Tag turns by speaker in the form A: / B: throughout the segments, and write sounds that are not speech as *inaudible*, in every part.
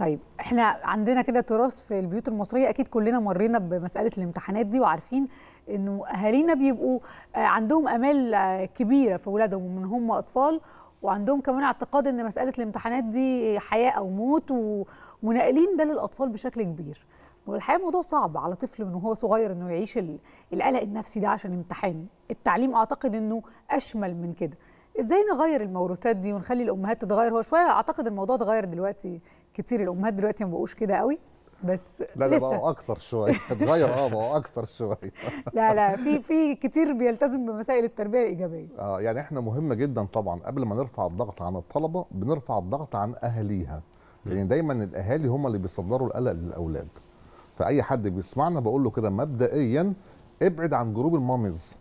A: طيب احنا عندنا كده تراث في البيوت المصريه اكيد كلنا مرينا بمساله الامتحانات دي وعارفين انه اهالينا بيبقوا آه، عندهم امال آه، كبيره في اولادهم ومن هم اطفال وعندهم كمان اعتقاد ان مساله الامتحانات دي حياه او موت ومنقلين ده للاطفال بشكل كبير والحقيقه الموضوع صعب على طفل من وهو صغير انه يعيش القلق النفسي ده عشان امتحان التعليم اعتقد انه اشمل من كده ازاي نغير الموروثات دي ونخلي الامهات تتغير هو شويه اعتقد الموضوع اتغير دلوقتي كتير الامهات دلوقتي ما بقوش كده قوي بس لا ده بقوا
B: اكتر شويه *laughs* اتغير اه بقوا اكتر شويه *laughs*
A: لا لا في في كتير بيلتزم بمسائل التربيه الايجابيه
B: اه يعني احنا مهم جدا طبعا قبل ما نرفع الضغط عن الطلبه بنرفع الضغط عن اهاليها لان يعني دايما الاهالي هم اللي بيصدروا القلق للاولاد فاي حد بيسمعنا بقول له كده مبدئيا ابعد عن جروب الماميز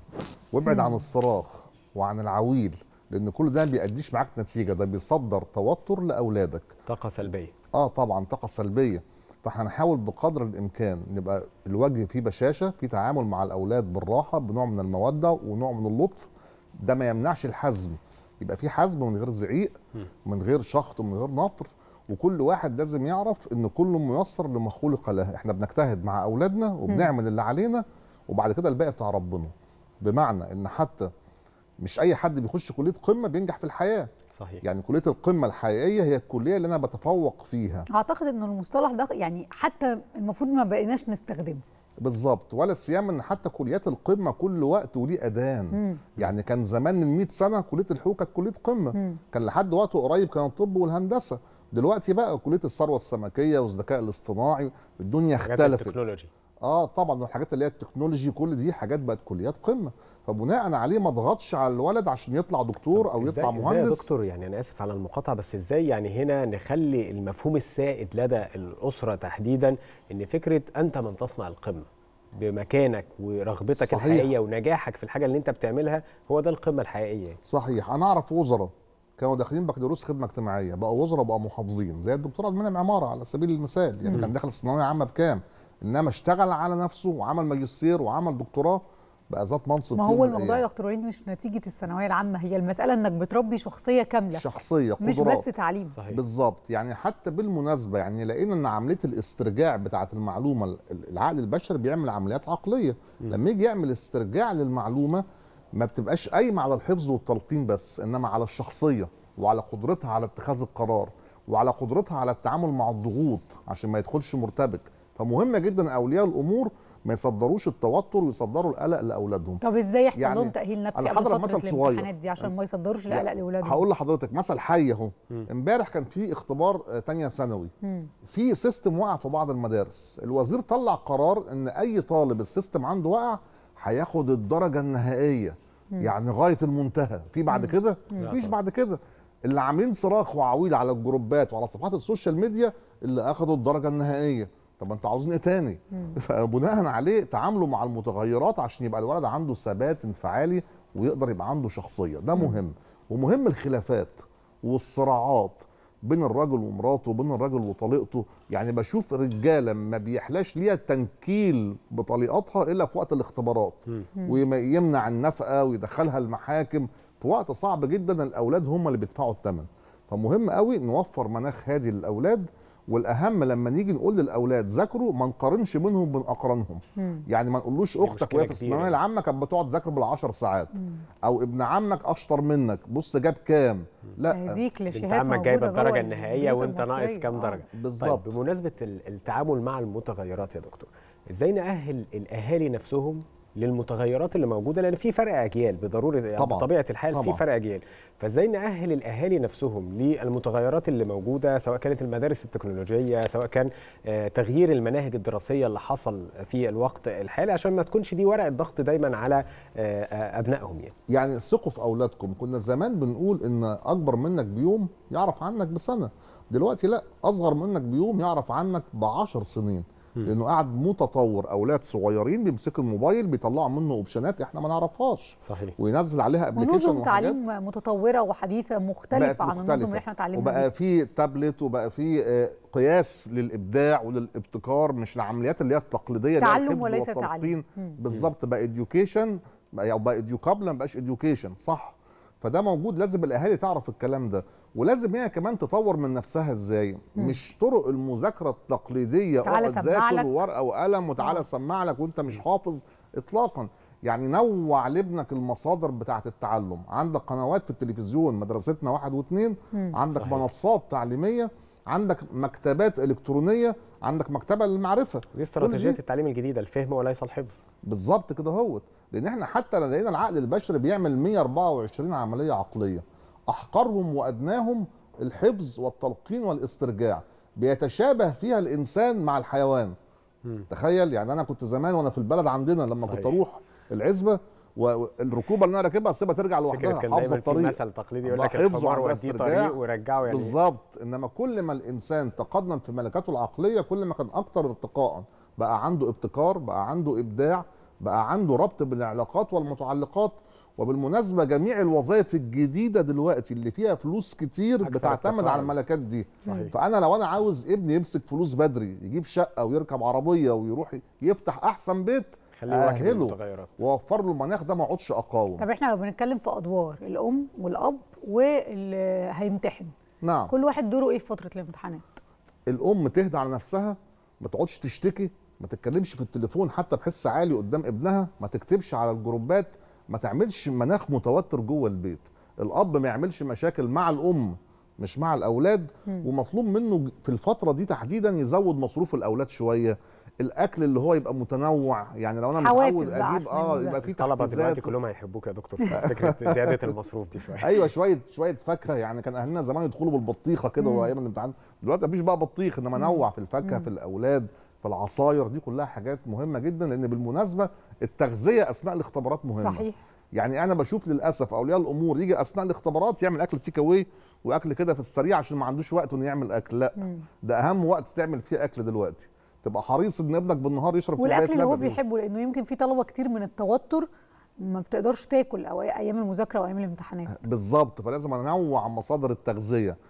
B: وابعد عن الصراخ وعن العويل لان كل ده ما بيأديش معاك نتيجه ده بيصدر توتر لاولادك
A: طاقه سلبيه
B: اه طبعا طاقه سلبيه فهنحاول بقدر الامكان نبقى الوجه فيه بشاشه في تعامل مع الاولاد بالراحه بنوع من الموده ونوع من اللطف ده ما يمنعش الحزم يبقى في حزم من غير زعيق من غير شخط ومن غير نطر وكل واحد لازم يعرف ان كله ميسر لما خلق له احنا بنجتهد مع اولادنا وبنعمل اللي علينا وبعد كده الباقي بتاع ربنا بمعنى ان حتى مش اي حد بيخش كليه قمه بينجح في الحياه صحيح يعني كليه القمه الحقيقيه هي الكليه اللي انا بتفوق فيها
A: اعتقد ان المصطلح ده يعني حتى المفروض ما بقيناش نستخدمه
B: بالظبط ولا سيما ان حتى كليات القمه كل وقت وليه اذان يعني كان زمان من 100 سنه كليه الحقوق كانت كليه قمه مم. كان لحد وقت قريب كان الطب والهندسه دلوقتي بقى كليه الثروه السمكيه والذكاء الاصطناعي الدنيا اختلفت التكنولوجي اه طبعا والحاجات اللي هي التكنولوجي كل دي حاجات بقت كليات قمه فبناء عليه ما اضغطش على الولد عشان يطلع دكتور او يطلع مهندس ازاي يا دكتور يعني انا اسف على المقاطعه بس ازاي يعني هنا نخلي المفهوم السائد لدى الاسره تحديدا ان فكره انت من تصنع القمه بمكانك ورغبتك صحيح. الحقيقيه ونجاحك في الحاجه اللي انت بتعملها هو ده القمه الحقيقيه صحيح انا اعرف وزراء كانوا داخلين بكالوريوس خدمه اجتماعيه بقوا وزراء بقوا محافظين زي الدكتور عبد المنعم عماره على سبيل المثال يعني م. كان داخل الثانويه عامه بكام انما اشتغل على نفسه وعمل ماجستير وعمل دكتوراه بقى ذات منصب ما هو الموضوع يا
A: دكتور وليد مش نتيجه الثانويه العامه هي المساله انك بتربي شخصيه كامله شخصيه قدرات مش بس تعليم
B: بالظبط يعني حتى بالمناسبه يعني لقينا ان عمليه الاسترجاع بتاعه المعلومه العقل البشري بيعمل عمليات عقليه م. لما يجي يعمل استرجاع للمعلومه ما بتبقاش قايمه على الحفظ والتلقين بس انما على الشخصيه وعلى قدرتها على اتخاذ القرار وعلى قدرتها على التعامل مع الضغوط عشان ما يدخلش مرتبك فمهمه جدا اولياء الامور ما يصدروش التوتر ويصدروا القلق لاولادهم طب ازاي يحصل يعني لهم تاهيل نفسي قبل فتره مثل الامتحانات دي
A: عشان ما يصدروش القلق لاولادهم هقول
B: لحضرتك مثل حي اهو امبارح كان في اختبار ثانيه آه، ثانوي في سيستم وقع في بعض المدارس الوزير طلع قرار ان اي طالب السيستم عنده وقع هياخد الدرجه النهائيه مم. يعني غايه المنتهى في بعد كده مفيش بعد كده اللي عاملين صراخ وعويل على الجروبات وعلى صفحات السوشيال ميديا اللي اخدوا الدرجه النهائيه طب انت عاوزين ايه تاني *laughs* فبناء عليه تعامله مع المتغيرات عشان يبقى الولد عنده ثبات انفعالي ويقدر يبقى عنده شخصيه ده مهم ومهم الخلافات والصراعات بين الرجل ومراته وبين الرجل وطليقته يعني بشوف رجاله ما بيحلاش ليها تنكيل بطليقتها الا في وقت الاختبارات ويمنع النفقه ويدخلها المحاكم في وقت صعب جدا الاولاد هم اللي بيدفعوا الثمن فمهم قوي نوفر مناخ هادي للاولاد والاهم لما نيجي نقول للاولاد ذاكروا ما نقارنش منهم بين اقرانهم يعني ما نقولوش يعني اختك وهي في الثانويه يعني. العامه كانت بتقعد تذاكر بال10 ساعات مم. او ابن عمك اشطر منك بص جاب كام لا لشهادة انت عمك جايب الدرجه النهائيه وانت ناقص كام آه. درجه طيب، بالظبط طيب بمناسبه التعامل مع المتغيرات يا دكتور ازاي ناهل الاهالي نفسهم للمتغيرات اللي موجوده لان في فرق اجيال بضروره يعني طبعا بطبيعه الحال طبعا في فرق اجيال فازاي ناهل الاهالي نفسهم للمتغيرات اللي موجوده سواء كانت المدارس التكنولوجيه سواء كان آه، تغيير المناهج الدراسيه اللي حصل في الوقت الحالي عشان ما تكونش دي ورقه ضغط دايما على آه، آه، ابنائهم يعني يعني ثقوا في اولادكم كنا زمان بنقول ان اكبر منك بيوم يعرف عنك بسنه دلوقتي لا اصغر منك بيوم يعرف عنك ب 10 سنين لانه قاعد متطور اولاد صغيرين بيمسكوا الموبايل بيطلعوا منه اوبشنات احنا ما نعرفهاش صحيح وينزل عليها ابلكيشن ونظم تعليم
A: متطوره وحديثه مختلفه عن النظم اللي احنا اتعلمناها وبقى
B: في تابلت وبقى في آه، قياس للابداع وللابتكار مش العمليات اللي هي التقليديه تعلم وليس تعليم بالظبط بقى اديوكيشن او بقى اديوكابل ما بقاش اديوكيشن صح فده موجود لازم الاهالي تعرف الكلام ده ولازم هي كمان تطور من نفسها ازاي مم. مش طرق المذاكره التقليديه تعالى آه، ذاكر ورقه وقلم وتعالى اه. سمع لك وانت مش حافظ اطلاقا يعني نوع لابنك المصادر بتاعه التعلم عندك قنوات في التلفزيون مدرستنا واحد واثنين عندك صحيح. منصات تعليميه عندك مكتبات الكترونيه عندك مكتبه للمعرفه دي استراتيجيه التعليم الجديده الفهم وليس الحفظ بالظبط كده اهوت لان احنا حتى لقينا العقل البشري بيعمل 124 عمليه عقليه احقرهم وادناهم الحفظ والتلقين والاسترجاع بيتشابه فيها الانسان مع الحيوان م. تخيل يعني انا كنت زمان وانا في البلد عندنا لما صحيح. كنت اروح العزبه والركوبه اللي انا راكبها اسيبها ترجع لوحدها حافظ الطريق مثل تقليدي يقول لك الحمار وديه طريق ورجعه يعني بالظبط انما كل ما الانسان تقدم في ملكاته العقليه كل ما كان اكثر ارتقاء بقى عنده ابتكار بقى عنده ابداع بقى عنده ربط بالعلاقات والمتعلقات وبالمناسبه جميع الوظائف الجديده دلوقتي اللي فيها فلوس كتير بتعتمد على الملكات دي صحيح. فانا لو انا عاوز ابني يمسك فلوس بدري يجيب شقه ويركب عربيه ويروح يفتح احسن بيت اهله واوفر له المناخ ده ما اقعدش اقاوم طب
A: احنا لو بنتكلم في ادوار الام والاب واللي هيمتحن نعم كل واحد دوره ايه في فتره الامتحانات
B: الام تهدى على نفسها ما تقعدش تشتكي ما تتكلمش في التليفون حتى بحس عالي قدام ابنها ما تكتبش على الجروبات ما تعملش مناخ متوتر جوه البيت الاب ما يعملش مشاكل مع الام مش مع الاولاد م. ومطلوب منه في الفتره دي تحديدا يزود مصروف الاولاد شويه الاكل اللي هو يبقى متنوع يعني لو انا متعود اجيب اه يبقى في طلبه دلوقتي كلهم هيحبوك يا دكتور فكره *laughs* زياده المصروف دي شويه ايوه شويه شويه فاكهه يعني كان اهلنا زمان يدخلوا بالبطيخه كده وايام الامتحان دلوقتي مفيش بقى بطيخ انما نوع في الفاكهه في الاولاد فالعصاير دي كلها حاجات مهمه جدا لان بالمناسبه التغذيه اثناء الاختبارات مهمه صحيح يعني انا بشوف للاسف اولياء الامور يجي اثناء الاختبارات يعمل اكل تيك اواي واكل كده في السريع عشان ما عندوش وقت انه يعمل اكل لا مم. ده اهم وقت تعمل فيه اكل دلوقتي تبقى حريص ان ابنك بالنهار يشرب والاكل اللي هو بيحبه
A: لانه يمكن في طلبه كتير من التوتر ما بتقدرش تاكل او ايام المذاكره وايام الامتحانات
B: بالظبط فلازم انوع مصادر التغذيه